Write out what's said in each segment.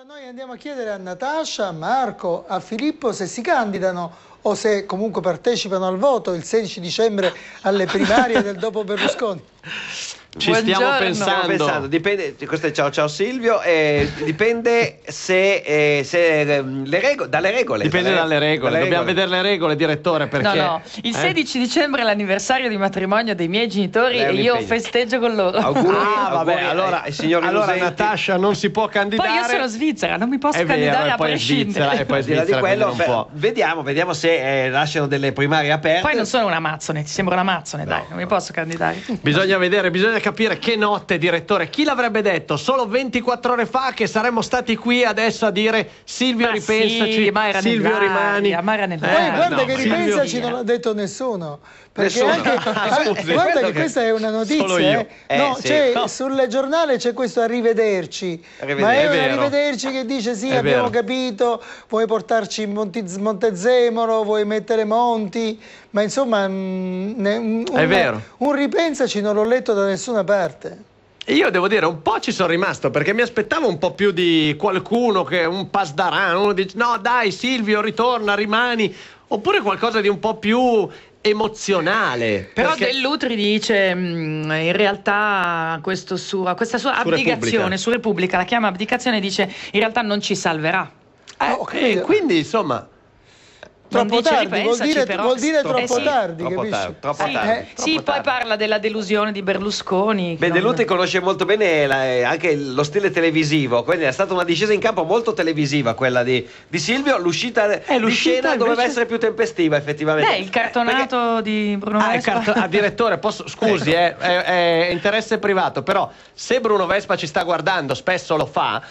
Allora noi andiamo a chiedere a Natascia, a Marco, a Filippo se si candidano o se comunque partecipano al voto il 16 dicembre alle primarie del dopo Berlusconi. Ci Buongiorno. stiamo pensando. Stiamo pensando. Dipende, questo è ciao ciao Silvio, eh, dipende se, eh, se ehm, le rego- dalle regole. Dipende dalle, dalle regole, dalle dobbiamo regole. vedere le regole, direttore. Perché, no, no, eh? il 16 dicembre è l'anniversario di matrimonio dei miei genitori e io festeggio con loro. Auguri, ah, vabbè, allora, eh, signori allora Natascia non si può candidare. Poi io sono svizzera, non mi posso è candidare vero, a prescindere. Svizzera, svizzera, di quello, per, vediamo, vediamo se eh, lasciano delle primarie aperte. Poi non sono un amazzone, ti sembro un amazzone, no, dai, non mi posso candidare. Bisogna vedere, bisogna capire capire che notte, direttore. Chi l'avrebbe detto solo 24 ore fa che saremmo stati qui adesso a dire Silvio ma ripensaci, sì, ma era Silvio rimani. Ma era nel eh, Poi eh, guarda no, che ripensaci Silvio. non l'ha detto nessuno. Perché Anche, ah, Scusi, guarda che questa è una notizia. Eh. Eh, no, sì, cioè, no. sul giornale c'è questo arrivederci. arrivederci. Ma è, un vero. arrivederci che dice sì, è abbiamo vero. capito, vuoi portarci in Montezemolo, vuoi mettere Monti ma insomma mm, un, è vero. un ripensaci non l'ho letto da nessuna parte. Io devo dire, un po' ci sono rimasto perché mi aspettavo un po' più di qualcuno che un pasdaran, uno dice no dai Silvio ritorna, rimani, oppure qualcosa di un po' più emozionale. Però perché... Dell'Utri dice mm, in realtà sua, questa sua abdicazione Repubblica. su Repubblica, la chiama abdicazione, dice in realtà non ci salverà. Eh, oh, e quindi insomma troppo tardi, vuol dire, però... vuol dire troppo, eh sì. tardi, troppo tardi, troppo sì. tardi. Eh? Sì, troppo poi parla della delusione di Berlusconi. Beh, non... conosce molto bene la, eh, anche lo stile televisivo, quindi è stata una discesa in campo molto televisiva quella di, di Silvio, l'uscita, eh, l'uscita di scena invece... doveva essere più tempestiva effettivamente. Beh, il cartonato Perché... di Bruno ah, Vespa. Cart... ah, direttore, posso... scusi, è, eh. eh, è, interesse privato, però se Bruno Vespa ci sta guardando, spesso lo fa,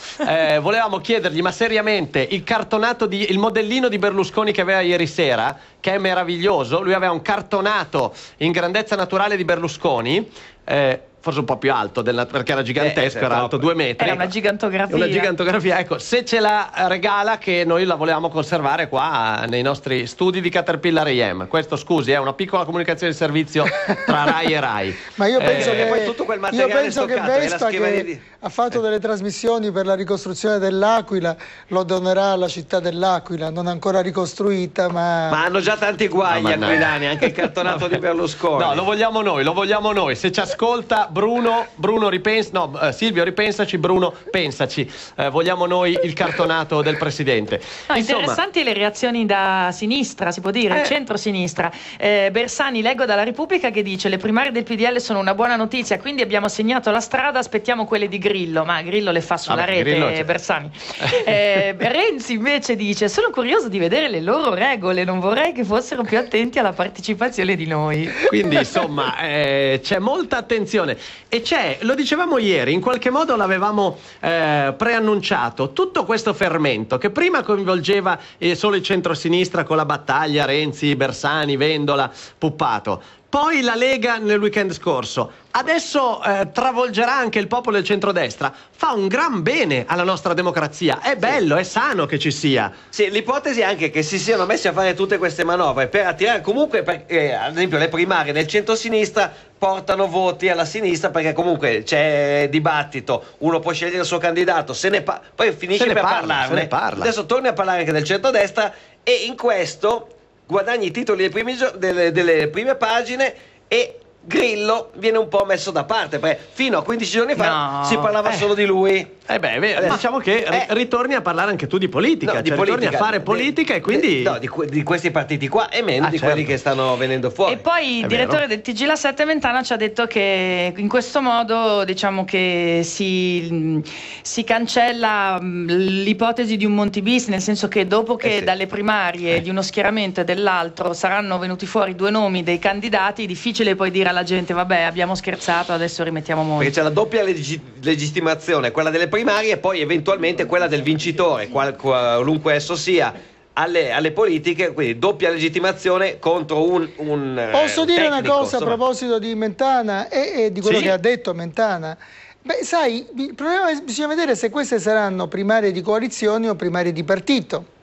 volevamo chiedergli, ma seriamente, il cartonato, di, il modellino di Berlusconi che aveva ieri sera, che è meraviglioso, lui aveva un cartonato in grandezza naturale di Berlusconi. Eh, forse un po' più alto della, perché era gigantesco, eh, era esatto. alto due metri. Era una gigantografia. Una gigantografia, ecco, se ce la regala che noi la volevamo conservare qua nei nostri studi di Caterpillar IEM. Questo scusi, è una piccola comunicazione di servizio tra Rai e Rai. Ma io eh, penso eh, che poi tutto quel materiale io penso che Vespa che di... ha fatto eh. delle trasmissioni per la ricostruzione dell'Aquila lo donerà alla città dell'Aquila, non ancora ricostruita, ma Ma hanno già tanti guai no, gli aquilani, anche il cartonato di Berlusconi. No, lo vogliamo noi, lo vogliamo noi. Se ci ascolta Bruno, Bruno ripensa, no, eh, Silvio ripensaci, Bruno pensaci. Eh, vogliamo noi il cartonato del presidente. No, Insomma... interessanti le reazioni da sinistra, si può dire, eh... centro-sinistra. Eh, Bersani, leggo dalla Repubblica che dice le primarie del PDL sono una buona notizia, quindi abbiamo segnato la strada, aspettiamo quelle di Grillo, ma Grillo le fa sulla ah, rete Grillo... Cioè. Bersani. Eh, Renzi invece dice sono curioso di vedere le loro regole, non vorrei che fossero più attenti alla partecipazione di noi. Quindi insomma eh, c'è molta attenzione. E c'è, lo dicevamo ieri, in qualche modo l'avevamo eh, preannunciato, tutto questo fermento che prima coinvolgeva eh, solo il centrosinistra con la battaglia, Renzi, Bersani, Vendola, Puppato poi la Lega nel weekend scorso, adesso eh, travolgerà anche il popolo del centrodestra, fa un gran bene alla nostra democrazia. È bello, sì. è sano che ci sia. Sì, l'ipotesi è anche che si siano messi a fare tutte queste manovre per attirare comunque, per, eh, ad esempio, le primarie del centrosinistra portano voti alla sinistra perché comunque c'è dibattito, uno può scegliere il suo candidato, pa- poi finisce per parla, parlarne. Parla. Adesso torni a parlare anche del centrodestra e in questo guadagni i titoli delle prime, delle, delle prime pagine e Grillo viene un po' messo da parte, perché fino a 15 giorni fa no, si parlava eh. solo di lui. Eh beh, è vero. Adesso, diciamo che eh, ritorni a parlare anche tu di politica, no, di cioè, politica, ritorni a fare politica di, e quindi... No, di, di, questi partiti qua e meno ah, di certo. quelli che stanno venendo fuori. E poi il è direttore vero. del TG La 7 Ventana ci ha detto che in questo modo diciamo che si, si cancella l'ipotesi di un Monti bis, nel senso che dopo che eh sì. dalle primarie eh. di uno schieramento e dell'altro saranno venuti fuori due nomi dei candidati, è difficile poi dire alla gente vabbè abbiamo scherzato, adesso rimettiamo Monti. Perché c'è la doppia legittimazione, quella delle primarie primarie e poi eventualmente quella del vincitore, qual, qualunque esso sia, alle, alle, politiche, quindi doppia legittimazione contro un. un eh, Posso dire tecnico, una cosa insomma. a proposito di Mentana e, e di quello sì? che ha detto Mentana? Beh, sai, il problema è bisogna vedere se queste saranno primarie di coalizione o primarie di partito.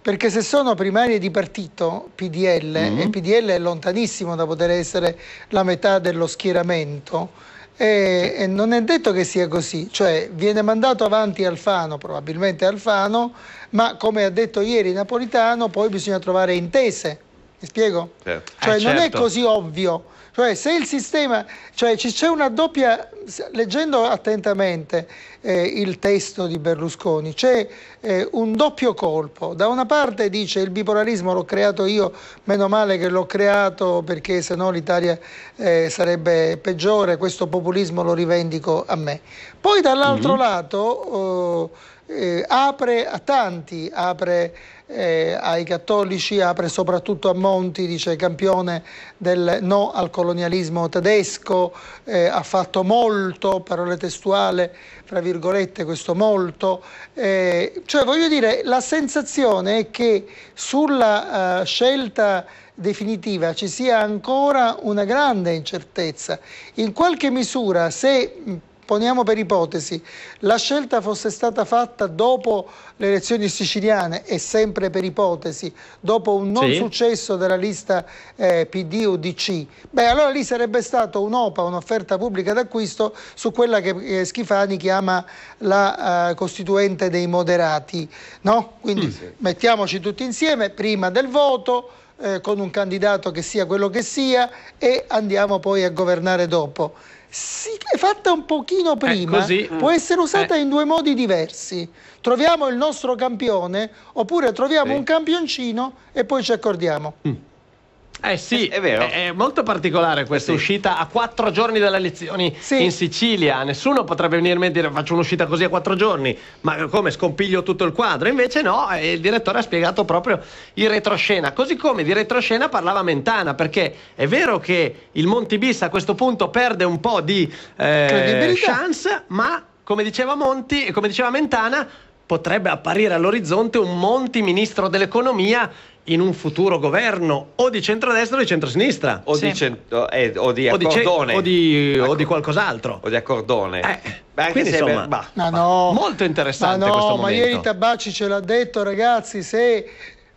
Perché se sono primarie di partito, PDL, mm-hmm. e PDL è lontanissimo da poter essere la metà dello schieramento, e, e, non è detto che sia così, cioè viene mandato avanti Alfano, probabilmente Alfano, ma come ha detto ieri Napolitano, poi bisogna trovare intese. Mi spiego? Certo. Cioè eh, non è certo. così ovvio cioè, se il sistema, cioè c'è una doppia, leggendo attentamente eh, il testo di Berlusconi, c'è eh, un doppio colpo. Da una parte dice il bipolarismo l'ho creato io, meno male che l'ho creato perché sennò l'Italia eh, sarebbe peggiore, questo populismo lo rivendico a me. Poi dall'altro mm-hmm. lato... Oh, eh, apre a tanti, apre eh, ai cattolici, apre soprattutto a Monti, dice campione del no al colonialismo tedesco, eh, ha fatto molto, parole testuale, fra virgolette questo molto, eh, cioè voglio dire la sensazione è che sulla uh, scelta definitiva ci sia ancora una grande incertezza. In qualche misura se poniamo per ipotesi, la scelta fosse stata fatta dopo le elezioni siciliane e sempre per ipotesi, dopo un non sì. successo della lista eh, PD-UDC, beh allora lì sarebbe stato un'OPA, un'offerta pubblica d'acquisto su quella che eh, Schifani chiama la eh, costituente dei moderati, no? Quindi sì. mettiamoci tutti insieme prima del voto, eh, con un candidato che sia quello che sia e andiamo poi a governare dopo sì è fatta un pochino eh, prima, eh, può essere usata eh. in due modi diversi. Troviamo il nostro campione oppure troviamo sì. un campioncino e poi ci accordiamo. Mm. Eh sì, è, vero. È, molto particolare questa sì. uscita a quattro giorni dalle elezioni sì. in Sicilia. Nessuno potrebbe venirmi a dire faccio un'uscita così a quattro giorni, ma come scompiglio tutto il quadro? Invece no, eh, il direttore ha spiegato proprio il retroscena. Così come di retroscena parlava Mentana, perché è vero che il Montibis a questo punto perde un po' di eh, chance, ma come diceva Monti e come diceva Mentana, potrebbe apparire all'orizzonte un Monti ministro dell'economia in un futuro governo o di centrodestra o di centrosinistra. O, sì. di, cento, eh, o di accordone. O di, o di, o di qualcos'altro. O di accordone. Eh. Beh, Quindi, insomma, beh, bah, bah, no. molto interessante ma no, ma ieri Tabacci ce l'ha detto ragazzi, se,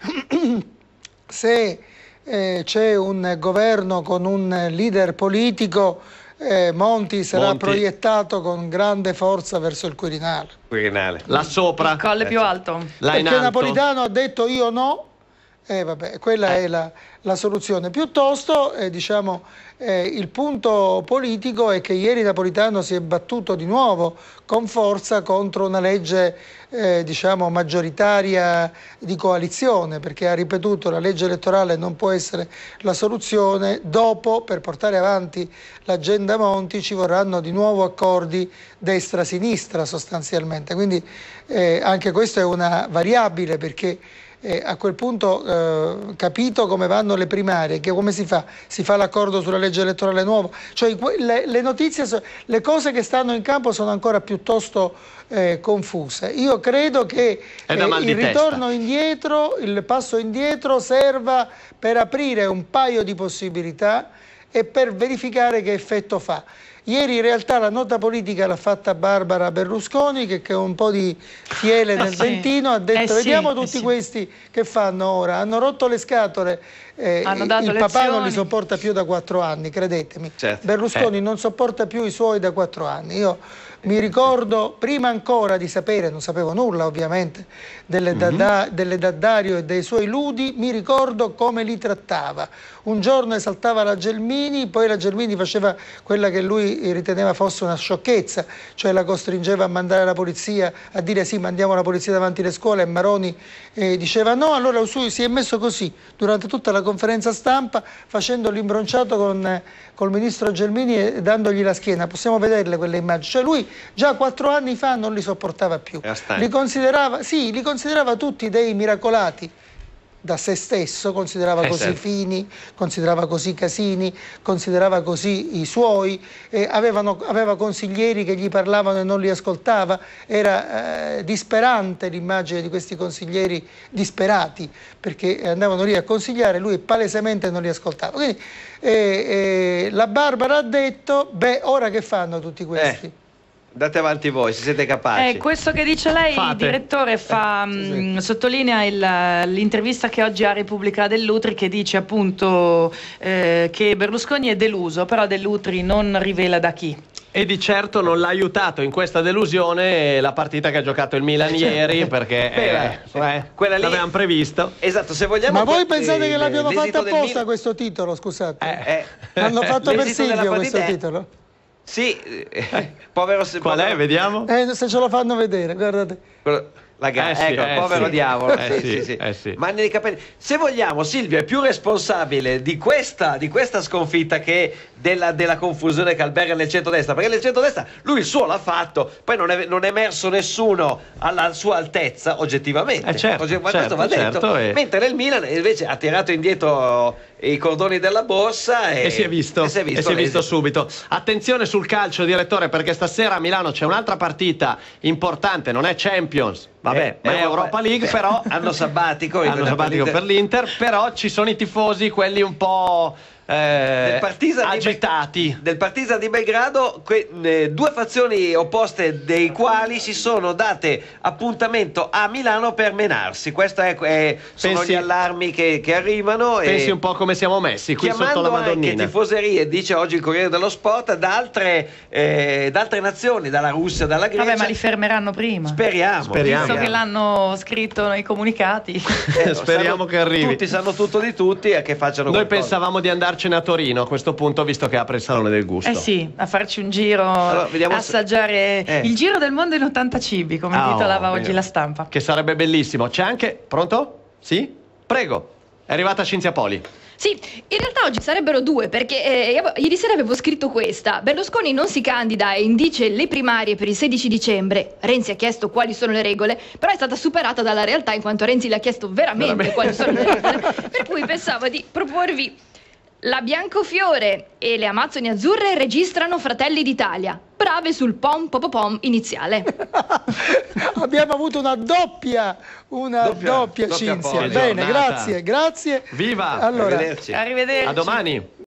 se eh, c'è un governo con un leader politico eh, Monti sarà Monti. proiettato con grande forza verso il Quirinale. Quirinale. Là sopra. Il colle più eh alto. Perché Napolitano ha detto io no, eh, vabbè, quella è la, la soluzione. Piuttosto, eh, diciamo, eh, il punto politico è che ieri Napolitano si è battuto di nuovo con forza contro una legge eh, diciamo, maggioritaria di coalizione, perché ha ripetuto che la legge elettorale non può essere la soluzione, dopo per portare avanti l'agenda Monti ci vorranno di nuovo accordi destra-sinistra sostanzialmente. Quindi eh, anche questa è una variabile perché eh, a quel punto eh, capito come vanno le primarie, che come si fa? Si fa l'accordo sulla legge elettorale nuova, cioè le, le notizie, le cose che stanno in campo sono ancora piuttosto eh, confuse. Io credo che eh, il ritorno testa. indietro, il passo indietro serva per aprire un paio di possibilità e per verificare che effetto fa. Ieri in realtà la nota politica l'ha fatta Barbara Berlusconi che è un po' di fiele eh nel Ventino, ha detto eh vediamo eh tutti eh questi che fanno ora, hanno rotto le scatole, eh, il papà lezioni. non li sopporta più da quattro anni, credetemi. Certo. Berlusconi non sopporta più i suoi da quattro anni. Io mi ricordo, prima ancora di sapere, non sapevo nulla ovviamente, delle, mhm. dada, delle Daddario e dei suoi ludi, mi ricordo come li trattava. Un giorno esaltava la Gelmini, poi la Gelmini faceva quella che lui riteneva fosse una sciocchezza, cioè la costringeva a mandare la polizia, a dire sì, mandiamo la polizia davanti alle scuole e Maroni eh, diceva no, allora Usui si è messo così durante tutta la conferenza stampa facendo l'imbronciato con, eh, col ministro Gelmini e dandogli la schiena. Possiamo vederle quelle immagini. Cioè lui già quattro anni fa non li sopportava più. Li considerava, sì, li considerava tutti dei miracolati da se stesso, considerava eh così certo. Fini, considerava così Casini, considerava così i suoi, eh, avevano, aveva consiglieri che gli parlavano e non li ascoltava, era eh, disperante l'immagine di questi consiglieri disperati perché andavano lì a consigliare, e lui palesemente non li ascoltava. Quindi eh, eh, la Barbara ha detto, beh ora che fanno tutti questi? Eh. Date avanti voi, se siete capaci. Eh, questo che dice lei, Fate. direttore, fa, eh, sì, mm, sì. Mh, sottolinea il, l'intervista che oggi ha Repubblica Dell'Utri che dice appunto eh, che Berlusconi è deluso, però Dell'Utri non rivela da chi. E di certo non l'ha aiutato in questa delusione la partita che ha giocato il Milan eh, certo. ieri, perché eh, eh, quella lì l'avevamo previsto. Esatto, se vogliamo. Ma voi pensate che l'abbiano fatta apposta questo titolo? Scusate, eh, eh. hanno fatto per Silvio questo titolo? Sì, eh, povero se Qual povero... è? Vediamo. Eh, se ce lo fanno vedere, guardate. La gara, eh sì, ecco, eh povero sì. diavolo. Eh sì, sì, sì. Eh Mani nei capelli. Se vogliamo, Silvio è più responsabile di questa, di questa sconfitta che della, della, confusione che alberga nel centro-destra. perché nel centro-destra lui il suo l'ha fatto, poi non è, non è emerso nessuno alla sua altezza oggettivamente. Eh certo, Oggi, certo, questo va detto. Certo, e... Eh. Mentre nel Milan invece ha tirato indietro i cordoni della borsa e, e si è visto, si è visto, si è visto subito. Attenzione sul calcio, direttore, perché stasera a Milano c'è un'altra partita importante, non è Champions, vabbè, eh, ma è eh, Europa vabbè. Eh, League, eh. però... Anno sabbatico, anno sabbatico per l'Inter, però ci sono i tifosi, quelli un po' eh, del agitati. Be- del Partizan di Belgrado, que- eh, due fazioni opposte dei quali si sono date appuntamento a Milano per menarsi. Questi eh, sono pensi, gli allarmi che, che arrivano. Pensi un po' come siamo messi qui sotto la Madonnina. Anche tifoserie, dice oggi il Corriere dello Sport, da altre, eh, da altre nazioni, dalla Russia, dalla Grecia. Vabbè, ma li fermeranno prima. Speriamo. Speriamo. Penso che l'hanno scritto nei comunicati. speriamo sanno, eh, che arrivi. Tutti sanno tutto di tutti e che facciano Noi qualcosa. pensavamo di andarci andarcene a Torino a questo punto, visto che apre il Salone del Gusto. Eh sì, a farci un giro, allora, assaggiare se... eh. il giro del mondo in 80 cibi, come ah, titolava oh, oggi la stampa. Che sarebbe bellissimo. C'è anche... Pronto? Sì? Prego. È arrivata Cinzia Poli. Sì, in realtà oggi sarebbero due perché eh, ieri sera avevo scritto questa. Berlusconi non si candida e indice le primarie per il 16 dicembre. Renzi ha chiesto quali sono le regole, però è stata superata dalla realtà in quanto Renzi le ha chiesto veramente, veramente. quali sono le regole. per cui pensavo di proporvi la Biancofiore e le Amazzoni Azzurre registrano Fratelli d'Italia. Brave sul pom pom pom iniziale. Abbiamo avuto una doppia, una doppia, doppia, doppia Cinzia. Bene, giornata. grazie, grazie. Viva! Allora, arrivederci. arrivederci. A domani.